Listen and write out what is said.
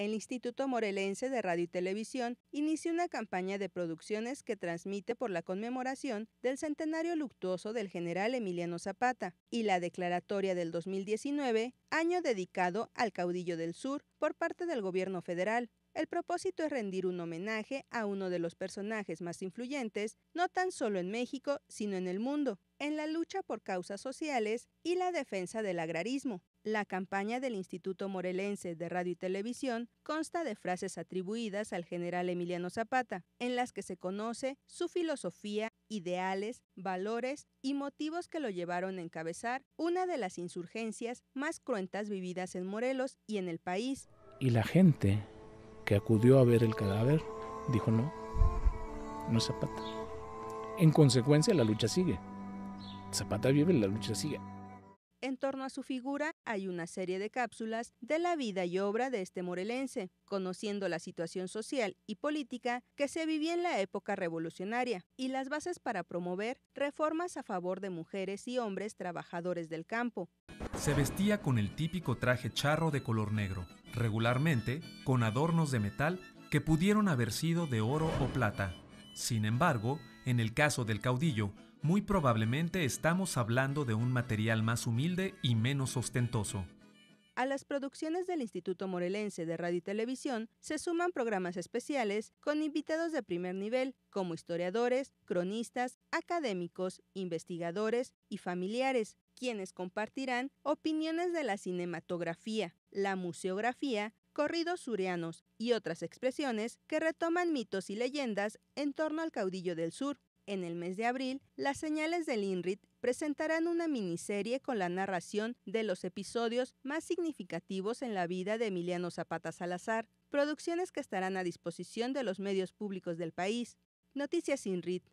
el Instituto Morelense de Radio y Televisión inició una campaña de producciones que transmite por la conmemoración del centenario luctuoso del general Emiliano Zapata y la declaratoria del 2019, año dedicado al caudillo del sur por parte del gobierno federal. El propósito es rendir un homenaje a uno de los personajes más influyentes, no tan solo en México, sino en el mundo, en la lucha por causas sociales y la defensa del agrarismo. La campaña del Instituto Morelense de Radio y Televisión consta de frases atribuidas al general Emiliano Zapata, en las que se conoce su filosofía, ideales, valores y motivos que lo llevaron a encabezar una de las insurgencias más cruentas vividas en Morelos y en el país. Y la gente acudió a ver el cadáver dijo no, no es Zapata. En consecuencia, la lucha sigue. Zapata vive, la lucha sigue. En torno a su figura hay una serie de cápsulas de la vida y obra de este morelense, conociendo la situación social y política que se vivía en la época revolucionaria y las bases para promover reformas a favor de mujeres y hombres trabajadores del campo. Se vestía con el típico traje charro de color negro, regularmente con adornos de metal que pudieron haber sido de oro o plata. Sin embargo, en el caso del caudillo, muy probablemente estamos hablando de un material más humilde y menos ostentoso. A las producciones del Instituto Morelense de Radio y Televisión se suman programas especiales con invitados de primer nivel, como historiadores, cronistas, académicos, investigadores y familiares, quienes compartirán opiniones de la cinematografía, la museografía, corridos surianos y otras expresiones que retoman mitos y leyendas en torno al caudillo del sur, en el mes de abril, las señales del INRIT presentarán una miniserie con la narración de los episodios más significativos en la vida de Emiliano Zapata Salazar, producciones que estarán a disposición de los medios públicos del país. Noticias INRIT